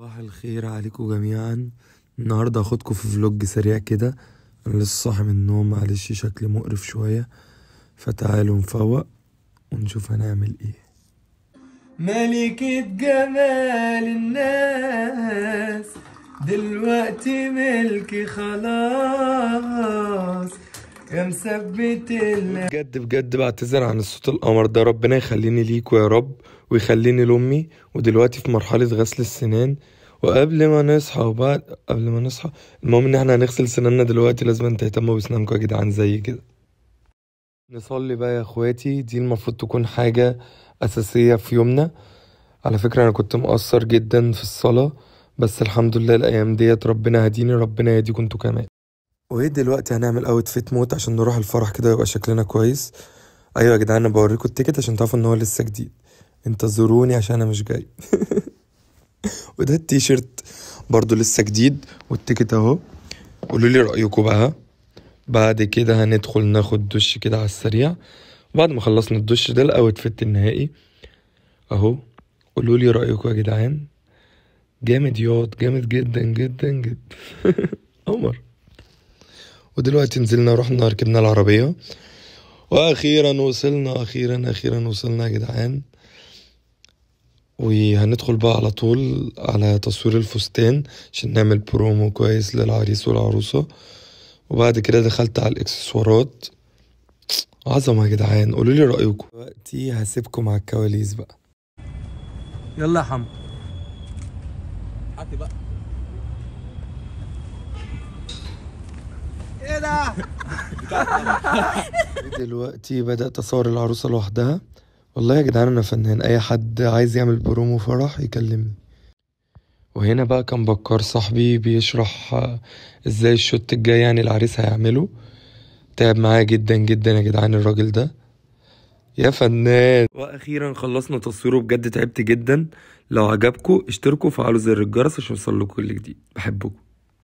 صباح الخير عليكم جميعا النهاردة هاخدكم في فلوج سريع كده انا لسه صاحي من النوم معلش شكلي مقرف شوية فتعالوا نفوق ونشوف هنعمل ايه ملكة جمال الناس دلوقتي ملكي خلاص يا مثبت بجد بجد بعتذر عن الصوت القمر ده ربنا يخليني ليكوا يا رب ويخليني لامي ودلوقتي في مرحله غسل السنان وقبل ما نصحى وبعد قبل ما نصحى المهم ان احنا هنغسل سناننا دلوقتي لازم تهتموا بسنانكم يا جدعان زي كده نصلي بقى يا اخواتي دي المفروض تكون حاجه اساسيه في يومنا على فكره انا كنت مقصر جدا في الصلاه بس الحمد لله الايام ديت ربنا هديني ربنا يهديكم انتوا كمان وهي دلوقتي هنعمل اوتفيت موت عشان نروح الفرح كده يبقى شكلنا كويس ايوه يا جدعان انا بوريكم التيكت عشان تعرفوا ان هو لسه جديد انتظروني عشان انا مش جاي وده التيشيرت برضو لسه جديد والتيكت اهو قولوا لي رايكم بقى بعد كده هندخل ناخد دش كده على السريع بعد ما خلصنا الدش ده الاوتفيت النهائي اهو قولوا لي رايكم يا جدعان جامد ياض جامد جدا جدا جدا ودلوقتي نزلنا رحنا ركبنا العربية وأخيرا وصلنا أخيرا أخيرا وصلنا يا جدعان وهندخل بقى على طول على تصوير الفستان عشان نعمل برومو كويس للعريس والعروسة وبعد كده دخلت على الاكسسوارات عظمة يا جدعان قولوا لي رأيكم دلوقتي هسيبكم على الكواليس بقى يلا يا حمد بقى دلوقتي بدات اصور العروسه لوحدها والله يا جدعان انا فنان اي حد عايز يعمل برومو فرح يكلمني وهنا بقى كان بكار صاحبي بيشرح ازاي الشوت الجاي يعني العريس هيعمله تعب معايا جدا جدا يا جدعان الراجل ده يا فنان واخيرا خلصنا تصويره بجد تعبت جدا لو عجبكم اشتركوا وفعلوا زر الجرس عشان يوصل كل جديد بحبكم